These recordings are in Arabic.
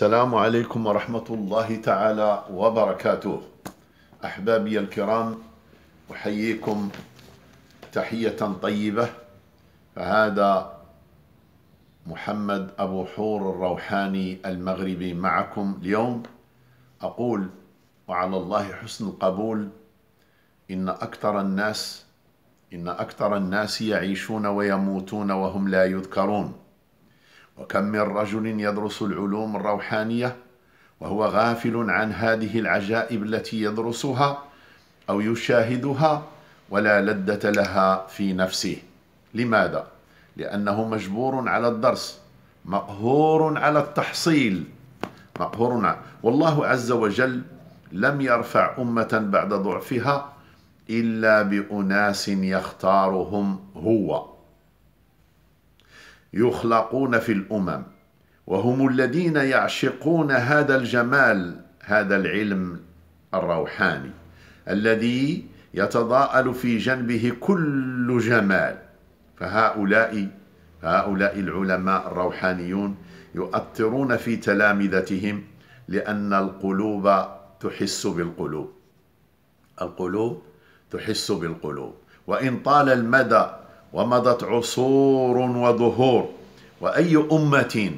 السلام عليكم ورحمة الله تعالى وبركاته أحبابي الكرام أحييكم تحية طيبة هذا محمد أبو حور الروحاني المغربي معكم اليوم أقول وعلى الله حسن القبول إن أكثر الناس إن أكثر الناس يعيشون ويموتون وهم لا يذكرون وكم من رجل يدرس العلوم الروحانية وهو غافل عن هذه العجائب التي يدرسها أو يشاهدها ولا لذة لها في نفسه لماذا؟ لأنه مجبور على الدرس مقهور على التحصيل مقهور على والله عز وجل لم يرفع أمة بعد ضعفها إلا بأناس يختارهم هو يخلقون في الأمم وهم الذين يعشقون هذا الجمال هذا العلم الروحاني الذي يتضاءل في جنبه كل جمال فهؤلاء هؤلاء العلماء الروحانيون يؤثرون في تلامذتهم لأن القلوب تحس بالقلوب القلوب تحس بالقلوب وإن طال المدى ومضت عصور وظهور وأي أمة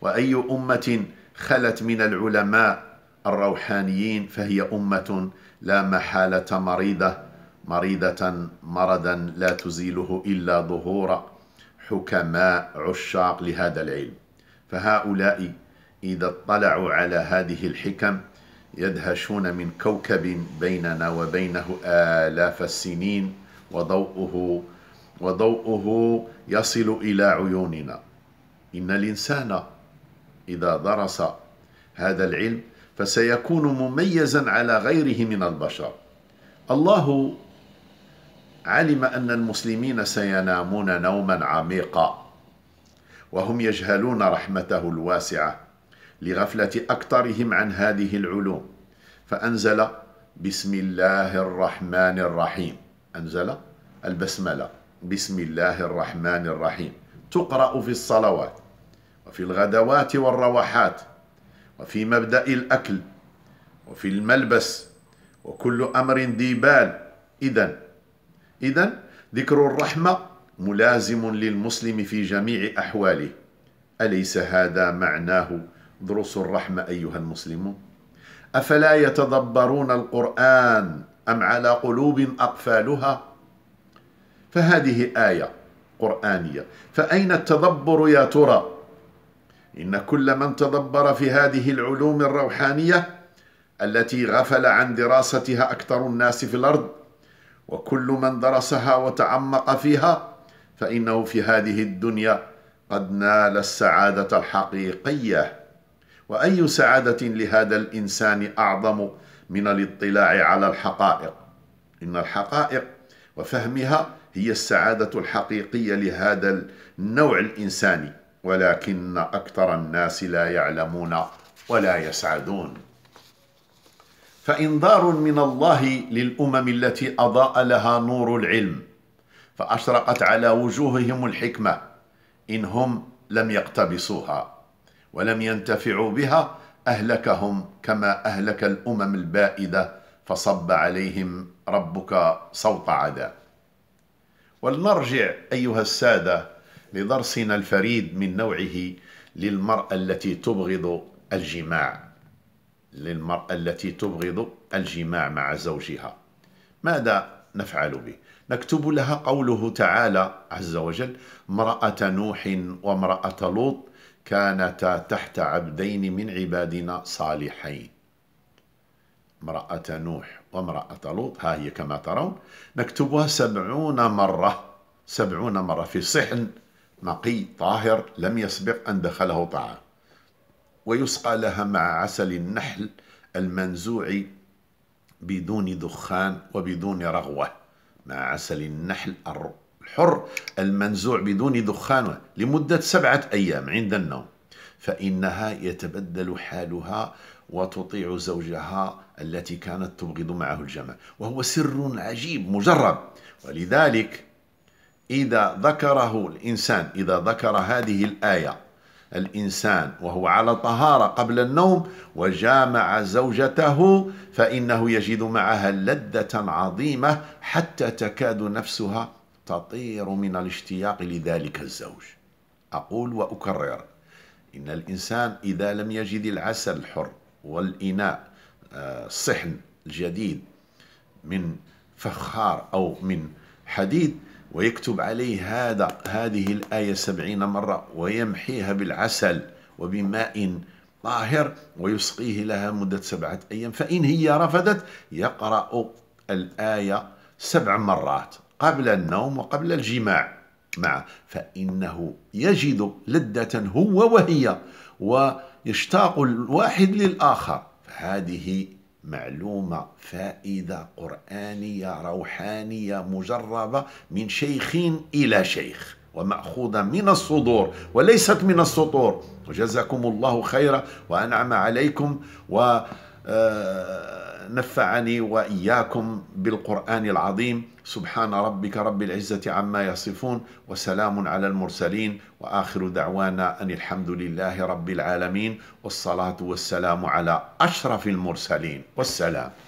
وأي أمة خلت من العلماء الروحانيين فهي أمة لا محالة مريضة مريضة مرضا لا تزيله إلا ظهور حكماء عشاق لهذا العلم فهؤلاء إذا اطلعوا على هذه الحكم يدهشون من كوكب بيننا وبينه آلاف السنين وضوءه وضوءه يصل إلى عيوننا إن الإنسان إذا درس هذا العلم فسيكون مميزا على غيره من البشر الله علم أن المسلمين سينامون نوما عميقا وهم يجهلون رحمته الواسعة لغفلة أكثرهم عن هذه العلوم فأنزل بسم الله الرحمن الرحيم أنزل البسملة بسم الله الرحمن الرحيم تقرأ في الصلوات وفي الغدوات والروحات وفي مبدأ الأكل وفي الملبس وكل أمر ذي بال إذا إذا ذكر الرحمة ملازم للمسلم في جميع أحواله أليس هذا معناه دروس الرحمة أيها المسلمون أفلا يتدبرون القرآن أم على قلوب أقفالها؟ فهذه آية قرآنية فأين التدبر يا ترى؟ إن كل من تدبر في هذه العلوم الروحانية التي غفل عن دراستها أكثر الناس في الأرض وكل من درسها وتعمق فيها فإنه في هذه الدنيا قد نال السعادة الحقيقية وأي سعادة لهذا الإنسان أعظم من الاطلاع على الحقائق إن الحقائق وفهمها هي السعادة الحقيقية لهذا النوع الإنساني ولكن أكثر الناس لا يعلمون ولا يسعدون فإنذار من الله للأمم التي أضاء لها نور العلم فأشرقت على وجوههم الحكمة إن هم لم يقتبسوها ولم ينتفعوا بها أهلكهم كما أهلك الأمم البائدة فصب عليهم ربك صوت عدا ولنرجع أيها السادة لدرسنا الفريد من نوعه للمرأة التي تبغض الجماع للمرأة التي تبغض الجماع مع زوجها ماذا نفعل به نكتب لها قوله تعالى عز وجل امرأة نوح وامرأة لوط كانتا تحت عبدين من عبادنا صالحين امرأة نوح وامرأة لوط ها هي كما ترون نكتبها سبعون مرة سبعون مرة في صحن نقي طاهر لم يسبق أن دخله طعام ويسقى لها مع عسل النحل المنزوع بدون دخان وبدون رغوة مع عسل النحل الحر المنزوع بدون دخان لمدة سبعة أيام عند النوم فإنها يتبدل حالها وتطيع زوجها التي كانت تبغض معه الجمع وهو سر عجيب مجرب ولذلك إذا ذكره الإنسان إذا ذكر هذه الآية الإنسان وهو على طهارة قبل النوم وجامع زوجته فإنه يجد معها لذة عظيمة حتى تكاد نفسها تطير من الاشتياق لذلك الزوج أقول وأكرر إن الإنسان إذا لم يجد العسل الحر والإناء الصحن آه، الجديد من فخار أو من حديد ويكتب عليه هذا هذه الآية سبعين مرة ويمحيها بالعسل وبماء طاهر ويسقيه لها مدة سبعة أيام فإن هي رفضت يقرأ الآية سبع مرات قبل النوم وقبل الجماع معه فإنه يجد لذة هو وهي ويشتاق الواحد للآخر هذه معلومة فائدة قرآنية روحانية مجربة من شيخ إلى شيخ ومأخوذة من الصدور وليست من السطور وجزاكم الله خيرا وأنعم عليكم و آه نفعني واياكم بالقران العظيم سبحان ربك رب العزه عما يصفون وسلام على المرسلين واخر دعوانا ان الحمد لله رب العالمين والصلاه والسلام على اشرف المرسلين والسلام